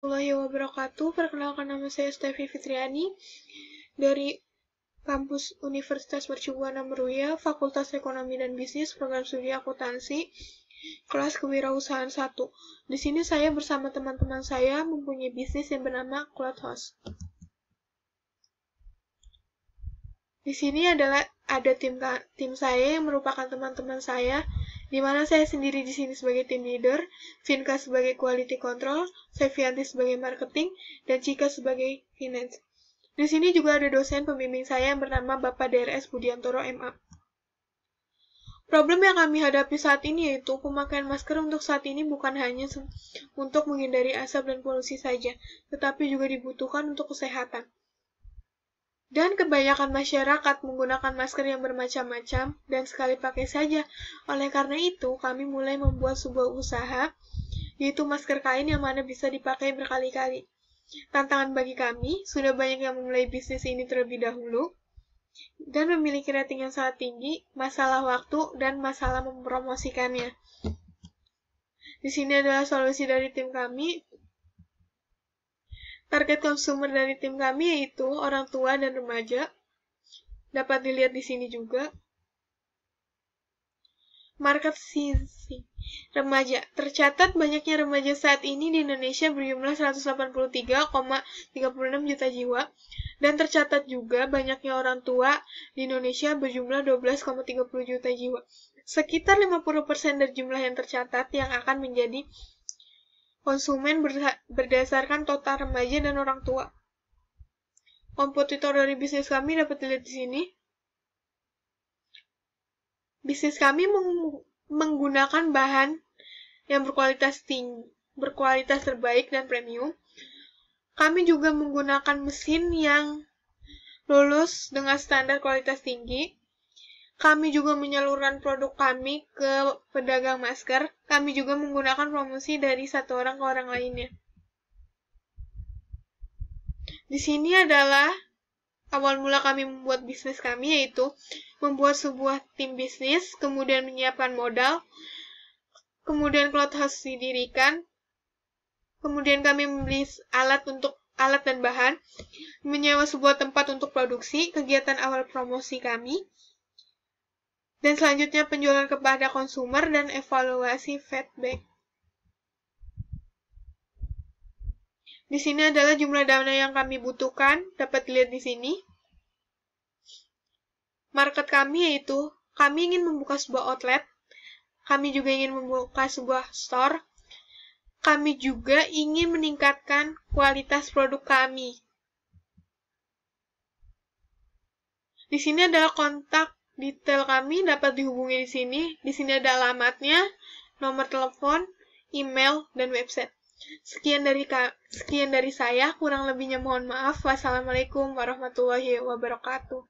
warahmatullahi wabarakatuh. Perkenalkan nama saya Stevi Fitriani dari kampus Universitas Mercubuana Meruya, Fakultas Ekonomi dan Bisnis, Program Studi Akuntansi, kelas Kewirausahaan 1. Di sini saya bersama teman-teman saya mempunyai bisnis yang bernama Cloud Host. Di sini adalah ada tim tim saya yang merupakan teman-teman saya di mana saya sendiri di sini sebagai tim leader, Finca sebagai quality control, Sevianti sebagai marketing, dan Cika sebagai finance. Di sini juga ada dosen pembimbing saya yang bernama Bapak DRS Budiantoro MA. Problem yang kami hadapi saat ini yaitu pemakaian masker untuk saat ini bukan hanya untuk menghindari asap dan polusi saja, tetapi juga dibutuhkan untuk kesehatan. Dan kebanyakan masyarakat menggunakan masker yang bermacam-macam dan sekali pakai saja. Oleh karena itu, kami mulai membuat sebuah usaha, yaitu masker kain yang mana bisa dipakai berkali-kali. Tantangan bagi kami, sudah banyak yang memulai bisnis ini terlebih dahulu, dan memiliki rating yang sangat tinggi, masalah waktu, dan masalah mempromosikannya. Di sini adalah solusi dari tim kami, Target konsumer dari tim kami yaitu orang tua dan remaja. Dapat dilihat di sini juga. Market sizing. Remaja. Tercatat banyaknya remaja saat ini di Indonesia berjumlah 183,36 juta jiwa. Dan tercatat juga banyaknya orang tua di Indonesia berjumlah 12,30 juta jiwa. Sekitar 50% dari jumlah yang tercatat yang akan menjadi konsumen berdasarkan total remaja dan orang tua. Kompetitor dari bisnis kami dapat dilihat di sini. Bisnis kami meng menggunakan bahan yang berkualitas tinggi, berkualitas terbaik dan premium. Kami juga menggunakan mesin yang lulus dengan standar kualitas tinggi. Kami juga menyalurkan produk kami ke pedagang masker. Kami juga menggunakan promosi dari satu orang ke orang lainnya. Di sini adalah awal mula kami membuat bisnis kami yaitu membuat sebuah tim bisnis, kemudian menyiapkan modal, kemudian house didirikan, kemudian kami membeli alat untuk alat dan bahan, menyewa sebuah tempat untuk produksi, kegiatan awal promosi kami, dan selanjutnya penjualan kepada konsumer dan evaluasi feedback. Di sini adalah jumlah dana yang kami butuhkan, dapat dilihat di sini. Market kami yaitu, kami ingin membuka sebuah outlet, kami juga ingin membuka sebuah store, kami juga ingin meningkatkan kualitas produk kami. Di sini adalah kontak Detail kami dapat dihubungi di sini. Di sini ada alamatnya, nomor telepon, email, dan website. Sekian dari sekian dari saya, kurang lebihnya mohon maaf. Wassalamualaikum warahmatullahi wabarakatuh.